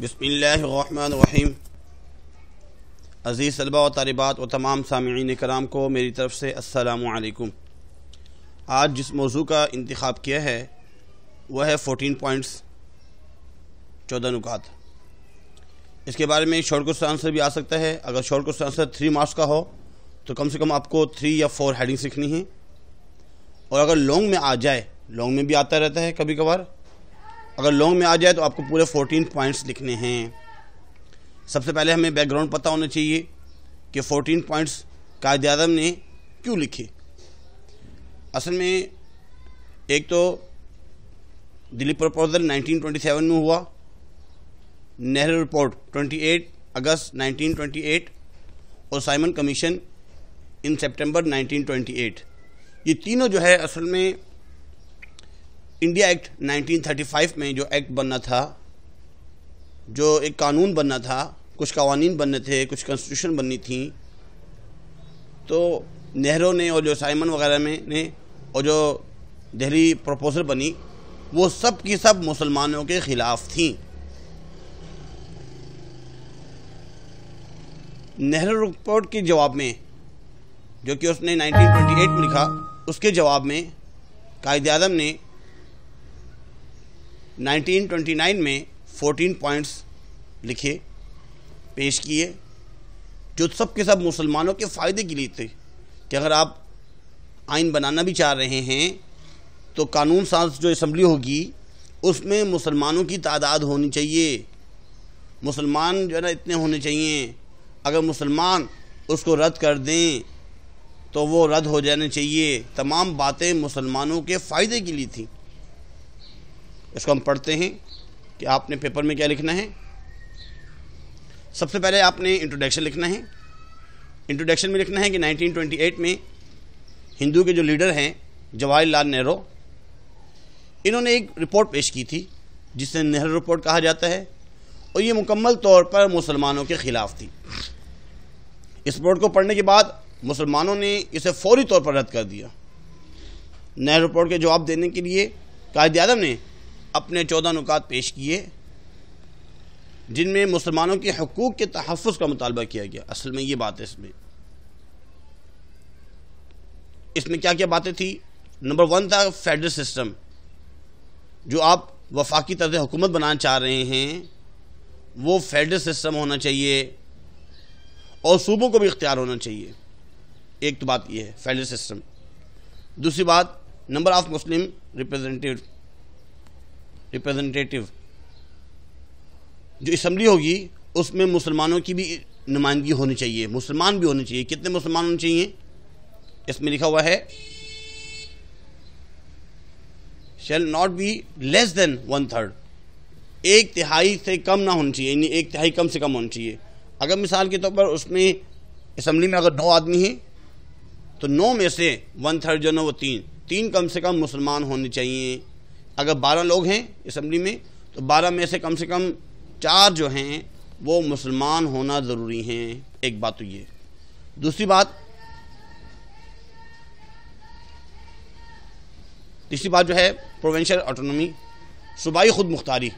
बसमीम अज़ीज़ तलबा व तलबात व तमाम सामीन कराम को मेरी तरफ़ से असलकुम आज जिस मौजू का इंतखब किया है वह है फ़ोटीन पॉइंट्स चौदह नुकात इसके बारे में शॉर्ट क्वेश्चन आंसर भी आ सकता है अगर short question answer three marks का हो तो कम से कम आपको थ्री या फोर हेडिंग सीखनी है और अगर लॉन्ग में आ जाए लॉन्ग में भी आता रहता है कभी कभार अगर लॉन्ग में आ जाए तो आपको पूरे 14 पॉइंट्स लिखने हैं सबसे पहले हमें बैकग्राउंड पता होना चाहिए कि 14 पॉइंट्स कायद अजम ने क्यों लिखे असल में एक तो दिल्ली प्रपोजल 1927 में हुआ नेहरू रिपोर्ट 28 अगस्त 1928 और साइमन कमीशन इन सितंबर 1928 ये तीनों जो है असल में इंडिया एक्ट 1935 में जो एक्ट बनना था जो एक कानून बनना था कुछ कवानीन बनने थे कुछ कॉन्स्टिट्यूशन बननी थी तो नेहरू ने और जो साइमन वगैरह में ने और जो दहली प्रपोजल बनी वो सब की सब मुसलमानों के ख़िलाफ़ थी नेहरू रिपोर्ट के जवाब में जो कि उसने 1928 में लिखा उसके जवाब में कायद आजम ने 1929 में 14 पॉइंट्स लिखे पेश किए जो सब के सब मुसलमानों के फ़ायदे के लिए थे कि अगर आप आइन बनाना भी चाह रहे हैं तो कानून साज जो इसम्बली होगी उसमें मुसलमानों की तादाद होनी चाहिए मुसलमान जो है ना इतने होने चाहिए अगर मुसलमान उसको रद्द कर दें तो वो रद्द हो जाने चाहिए तमाम बातें मुसलमानों के फ़ायदे के लिए थी इसको हम पढ़ते हैं कि आपने पेपर में क्या लिखना है सबसे पहले आपने इंट्रोडक्शन लिखना है इंट्रोडक्शन में लिखना है कि 1928 में हिंदू के जो लीडर हैं जवाहरलाल नेहरू इन्होंने एक रिपोर्ट पेश की थी जिसे नेहरू रिपोर्ट कहा जाता है और ये मुकम्मल तौर पर मुसलमानों के ख़िलाफ़ थी इस रिपोर्ट को पढ़ने के बाद मुसलमानों ने इसे फौरी तौर पर रद्द कर दिया नेहरू रिपोर्ट के जवाब देने के लिए कायद आजम ने अपने चौदह नुकात पेश किए जिनमें मुसलमानों के हकूक़ के तहफ़ का मुतालबा किया गया असल में ये बात है इसमें इसमें क्या क्या बातें थी नंबर वन था फेडरल सिस्टम जो आप वफाकी तरह हुकूमत बनाना चाह रहे हैं वो फेडरल सिस्टम होना चाहिए और सूबों को भी इख्तियार होना चाहिए एक तो बात यह है फेडरल सिस्टम दूसरी बात number of Muslim representative representative जो इसम्बली होगी उसमें मुसलमानों की भी नुमाइंदगी होनी चाहिए मुसलमान भी होने चाहिए कितने मुसलमान होने चाहिए इसमें लिखा हुआ है shall not be less than one third एक तिहाई से कम ना होनी चाहिए यानी एक तिहाई कम से कम होनी चाहिए अगर मिसाल के तौर तो पर उसमें असम्बली में अगर नौ आदमी हैं तो नौ में से वन थर्ड जो ना वो तीन तीन कम से कम मुसलमान होने चाहिए अगर बारह लोग हैं इसम्बली में तो बारह में से कम से कम चार जो हैं वो मुसलमान होना ज़रूरी हैं एक बात तो ये दूसरी बात तीसरी बात जो है प्रोवेंशल ऑटोनॉमी सूबाई खुद मुख्तारी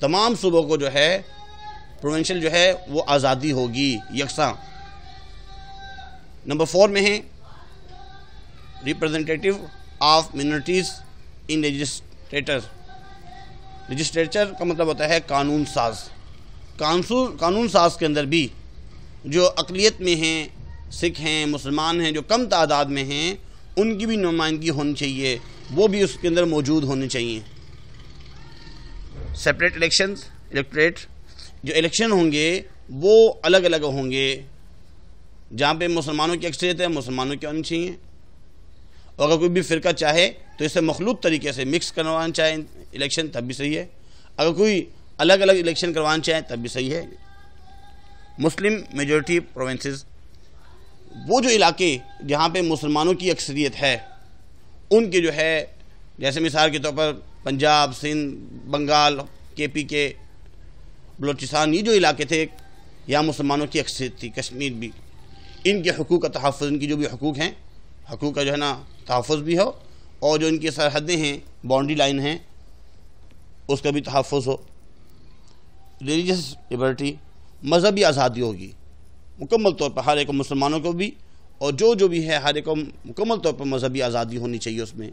तमाम सूबों को जो है प्रोवेंशल जो है वो आज़ादी होगी यकसा नंबर फोर में है representative of minorities in legislature legislature का मतलब होता है कानून साज कानून कानून साज के अंदर भी जो अकलीत में हैं सिख हैं मुसलमान हैं जो कम तादाद में हैं उनकी भी नुमाइंदगी होनी चाहिए वो भी उसके अंदर मौजूद होने चाहिए सेपरेट इलेक्शन इलेक्ट्रेट जो इलेक्शन होंगे वो अलग अलग होंगे जहाँ पे मुसलमानों की अक्सरियत है मुसलमानों की होनी चाहिए और अगर कोई भी फ़िरका चाहे तो इसे मखलूत तरीके से मिक्स करवाना चाहें इलेक्शन तब भी सही है अगर कोई अलग अलग इलेक्शन करवाना चाहें तब भी सही है मुस्लिम मेजोरिटी प्रोविंस वो जो इलाके जहाँ पे मुसलमानों की अक्सरियत है उनके जो है जैसे मिसाल के तौर पर पंजाब सिंध बंगाल के पी के बलोचिस्तान ये जो इलाके थे यहाँ मुसलमानों की अक्सरियत थी कश्मीर भी इनके हकूक़ का तहफ़ इनकी जो भी हकूक़ हैं हकूक़ का जो है ना तहफ़ भी हो और जो इनकी सरहदें हैं बाउंड्री लाइन हैं उसका भी तहफ़ हो रिलीजस लिबर्टी मजहबी आज़ादी होगी मुकम्मल तौर पर हर एक मुसलमानों को भी और जो जो भी है हर एक मुकम्मल तौर पर मजहबी आज़ादी होनी चाहिए उसमें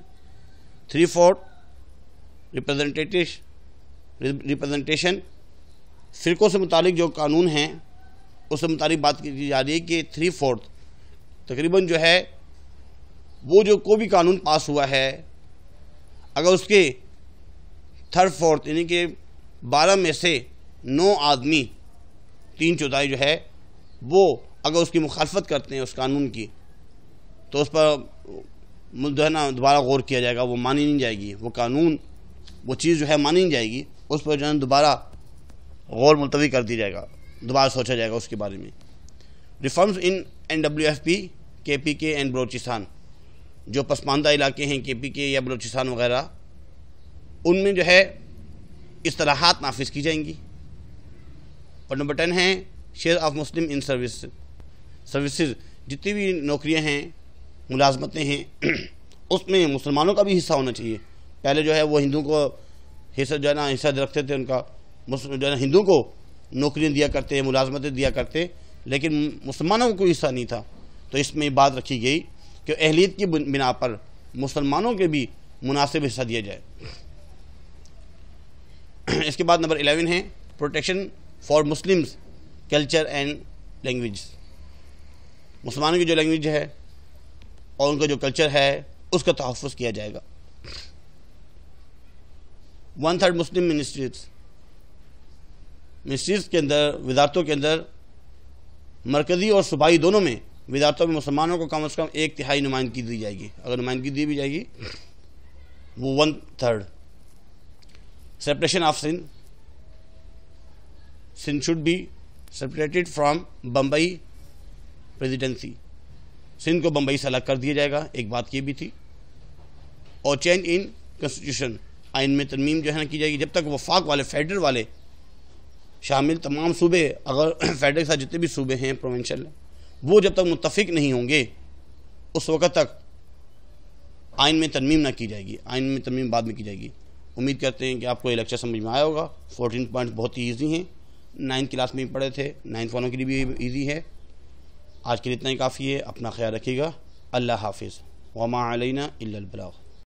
थ्री फोर्थ रिप्रजेंटेटिव रिप्रजेंटेशन फ़िरकों से मुतालिक जो कानून हैं उससे मुतालिक बात की जा रही है कि थ्री फोर्थ तकरीबन जो है वो जो कोई भी कानून पास हुआ है अगर उसके थर्ड फोर्थ यानी कि बारह में से नौ आदमी तीन चौथाई जो है वो अगर उसकी मुखालफत करते हैं उस कानून की तो उस पर जो है ना दोबारा गौर किया जाएगा वो मानी नहीं जाएगी वो कानून वो चीज़ जो है मानी नहीं जाएगी उस पर जो है दोबारा गौर मुलतवी कर दिया जाएगा दोबारा सोचा जाएगा उसके बारे में reforms in N W F P के पी के एंड बलोचिस्तान जो पसमानदा इलाके हैं के पी के या बलूचिस्तान वगैरह उनमें जो है असलाहत नाफिज की जाएंगी और नंबर टेन है share of Muslim in service services जितनी भी नौकरियां हैं मुलाजमतें हैं उसमें मुसलमानों का भी हिस्सा होना चाहिए पहले जो है वो हिंदुओं को हिस्सा जो है ना हिस्सा रखते थे उनका जो है ना हिंदू को नौकरियाँ दिया करते मुलाजमतें दिया करते लेकिन मुसलमानों को कोई हिस्सा नहीं था तो इसमें बात रखी गई कि अहलीत की बिना पर मुसलमानों के भी मुनासिब हिस्सा दिया जाए इसके बाद नंबर एलेवन है protection for Muslims culture and language मुसलमानों की जो लैंग्वेज है और उनका जो कल्चर है उसका तहफ़ किया जाएगा one third Muslim ministries ministries के अंदर वजारतों के अंदर मरकज़ी और सूबाई दोनों में विदार्थों में मुसलमानों को कम से कम एक तिहाई नुमाइंदगी दी जाएगी अगर नुमाइंदगी दी भी जाएगी वो one third separation of Sindh Sindh should be separated from Bombay Presidency Sindh को बम्बई से अलग कर दिया जाएगा एक बात यह भी थी और चेंज इन कॉन्स्टिट्यूशन आइन में तरमीम जो है ना की जाएगी जब तक वफाक वाले फेडरल वाले शामिल तमाम सूबे अगर फेडरल के साथ जितने भी सूबे हैं प्रोविंशल वो जब तक मुतफिक नहीं होंगे उस वक़्त तक आइन में तरमीम ना की जाएगी आइन में तरमीम बाद में की जाएगी उम्मीद करते हैं कि आपको ये लेक्चर समझ में आया होगा फोर्टीन पॉइंट बहुत ही ईजी हैं नाइन्थ क्लास में भी पढ़े थे नाइन्थ वालों के लिए भी ईजी है आज के लिए इतना ही काफ़ी है अपना ख्याल रखिएगा अल्लाह हाफिज़ वमा अलैना इल्लल बलाग